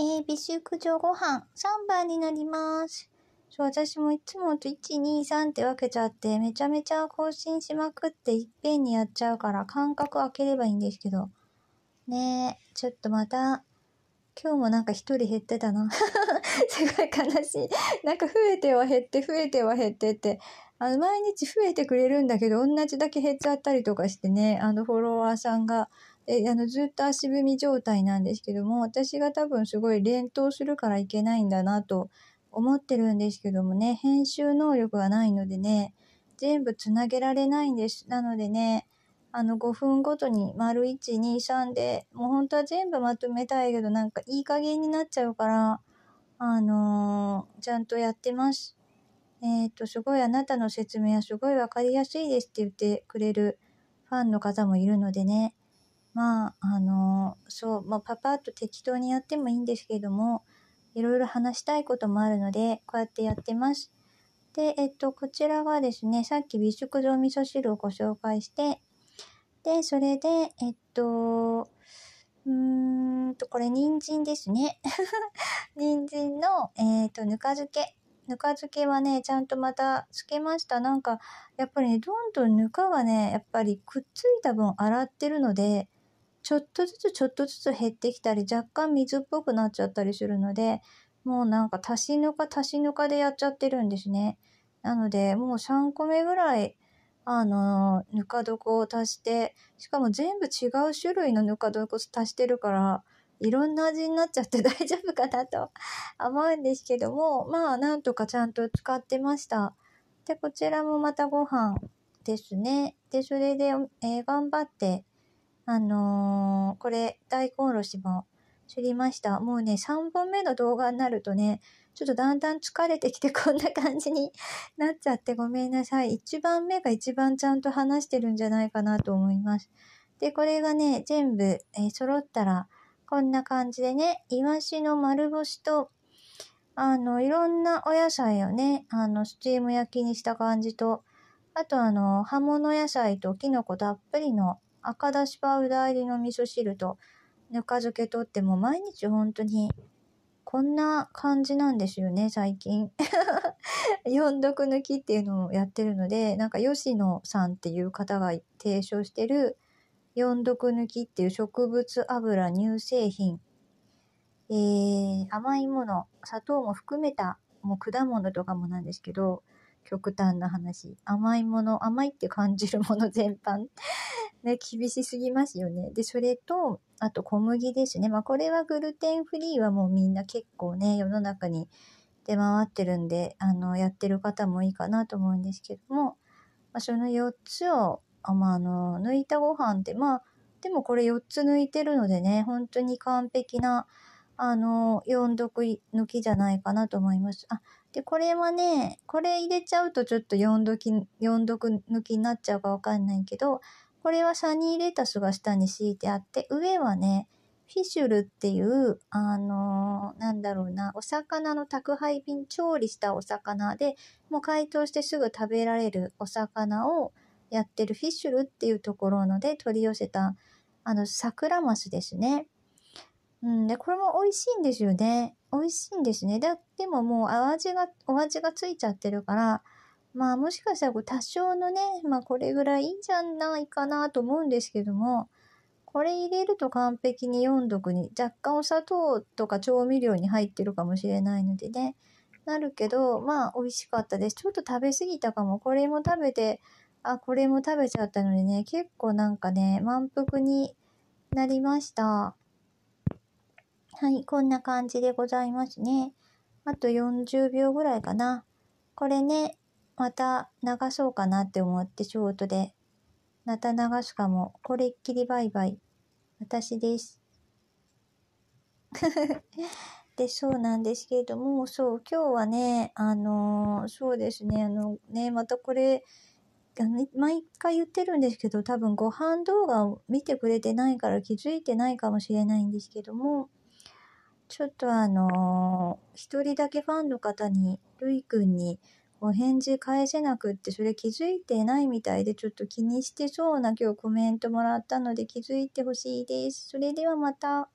えー、美食上ご飯3番になります。そう、私もいつもと1、2、3って分けちゃって、めちゃめちゃ更新しまくっていっぺんにやっちゃうから、間隔空ければいいんですけど。ねえ、ちょっとまた、今日もなんか一人減ってたな。すごい悲しい。なんか増えては減って、増えては減ってって、あの、毎日増えてくれるんだけど、同じだけ減っちゃったりとかしてね、あの、フォロワーさんがえあの、ずっと足踏み状態なんですけども、私が多分すごい連投するからいけないんだなと思ってるんですけどもね、編集能力がないのでね、全部つなげられないんです。なのでね、あの5分ごとに丸123でもう本当は全部まとめたいけどなんかいい加減になっちゃうからあのー、ちゃんとやってます。えっ、ー、とすごいあなたの説明はすごい分かりやすいですって言ってくれるファンの方もいるのでねまあ、あの、そう、まあ、パパッと適当にやってもいいんですけども、いろいろ話したいこともあるので、こうやってやってます。で、えっと、こちらはですね、さっき美食堂味噌汁をご紹介して、で、それで、えっと、うーんと、これ、人参ですね。人参の、えっと、ぬか漬け。ぬか漬けはね、ちゃんとまたつけました。なんか、やっぱりね、どんどんぬかがね、やっぱりくっついた分洗ってるので、ちょっとずつちょっとずつ減ってきたり、若干水っぽくなっちゃったりするので、もうなんか足しぬか足しぬかでやっちゃってるんですね。なので、もう3個目ぐらい、あの、ぬか床を足して、しかも全部違う種類のぬか床を足してるから、いろんな味になっちゃって 大丈夫かなと思うんですけども、まあなんとかちゃんと使ってました。で、こちらもまたご飯ですね。で、それで、えー、頑張って、あのー、これ、大根おろしも知りました。もうね、3本目の動画になるとね、ちょっとだんだん疲れてきて こんな感じに なっちゃってごめんなさい。1番目が一番ちゃんと話してるんじゃないかなと思います。で、これがね、全部、えー、揃ったら、こんな感じでね、イワシの丸干しと、あの、いろんなお野菜をね、あの、スチーム焼きにした感じと、あとあの、葉物野菜とキノコたっぷりの赤だしパウダー入りの味噌汁とぬか漬けとっても毎日本当にこんな感じなんですよね、最近。4 毒抜きっていうのをやってるので、なんか吉野さんっていう方が提唱してる4毒抜きっていう植物油乳製品、えー、甘いもの、砂糖も含めた、もう果物とかもなんですけど、極端な話。甘いもの、甘いって感じるもの全般。ね、厳しすぎますよね。で、それと、あと小麦ですね。まあ、これはグルテンフリーはもうみんな結構ね、世の中に出回ってるんで、あの、やってる方もいいかなと思うんですけども、まあ、その4つを、あまあ、あの、抜いたご飯って、まあ、でもこれ4つ抜いてるのでね、本当に完璧な、あの、4毒抜きじゃないかなと思います。あ、で、これはね、これ入れちゃうとちょっと4毒、4毒抜きになっちゃうかわかんないけど、これはサニーレタスが下に敷いてあって、上はね、フィシュルっていう、あのー、なんだろうな、お魚の宅配便、調理したお魚で、もう解凍してすぐ食べられるお魚をやってるフィッシュルっていうところので取り寄せた、あの、ラマスですね。うん、で、これも美味しいんですよね。美味しいんですね。だ、でももう味が、お味がついちゃってるから、まあもしかしたら多少のね、まあこれぐらいいいんじゃないかなと思うんですけども、これ入れると完璧に4毒に、若干お砂糖とか調味料に入ってるかもしれないのでね、なるけど、まあ美味しかったです。ちょっと食べ過ぎたかも。これも食べて、あ、これも食べちゃったのでね、結構なんかね、満腹になりました。はい、こんな感じでございますね。あと40秒ぐらいかな。これね、また流そうかなって思ってショートで。また流すかも。これっきりバイバイ。私です。で、そうなんですけれども、そう、今日はね、あのー、そうですね、あのね、またこれ、毎回言ってるんですけど、多分ご飯動画を見てくれてないから気づいてないかもしれないんですけども、ちょっとあのー、一人だけファンの方に、るいくんにお返事返せなくって、それ気づいてないみたいで、ちょっと気にしてそうな今日コメントもらったので気づいてほしいです。それではまた。